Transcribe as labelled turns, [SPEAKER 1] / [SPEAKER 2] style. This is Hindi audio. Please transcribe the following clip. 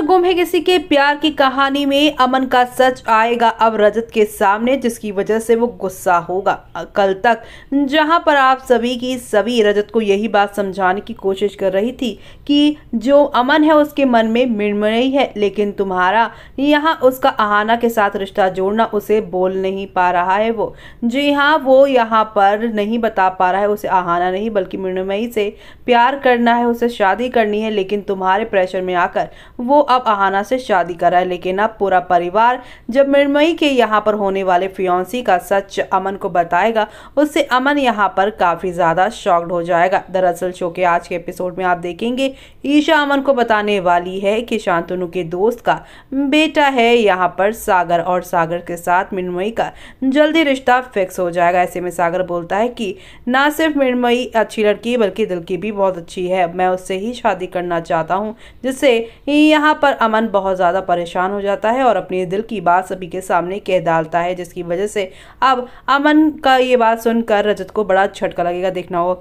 [SPEAKER 1] तरह गुम है किसी के प्यार की कहानी में अमन का सच आएगा अब रजत के सामने जिसकी वजह से वो गुस्सा होगा कल तक जहां पर आप सभी की सभी रजत को यही बात समझाने की कोशिश कर रही थी कि जो अमन है उसके मन में मिणमयी है लेकिन तुम्हारा यहां उसका आहाना के साथ रिश्ता जोड़ना उसे बोल नहीं पा रहा है वो जी हाँ वो यहाँ पर नहीं बता पा रहा है उसे आहाना नहीं बल्कि मिड़मई से प्यार करना है उसे शादी करनी है लेकिन तुम्हारे प्रेशर में आकर वो अब आहाना से शादी कर रहा है लेकिन अब पूरा परिवार जब मृणमयी के यहाँ पर होने वाले फियोन्सी का सच अमन को बताएगा उससे अमन यहाँ पर काफ़ी ज़्यादा शॉक्ड हो जाएगा दरअसल शो के आज के एपिसोड में आप देखेंगे ईशा अमन को बताने वाली है कि शांतनु के दोस्त का बेटा है यहाँ पर सागर और सागर के साथ मृणमयी का जल्दी रिश्ता फिक्स हो जाएगा ऐसे में सागर बोलता है कि ना सिर्फ मृणमयी अच्छी लड़की बल्कि दिल की भी बहुत अच्छी है मैं उससे ही शादी करना चाहता हूँ जिससे यहाँ पर अमन बहुत ज़्यादा परेशान हो जाता है और अपने दिल की बात सभी के सामने कह डालता है जिसकी वजह से अब अमन का ये बात सुनकर रजत को बड़ा झटका लगेगा देखना होगा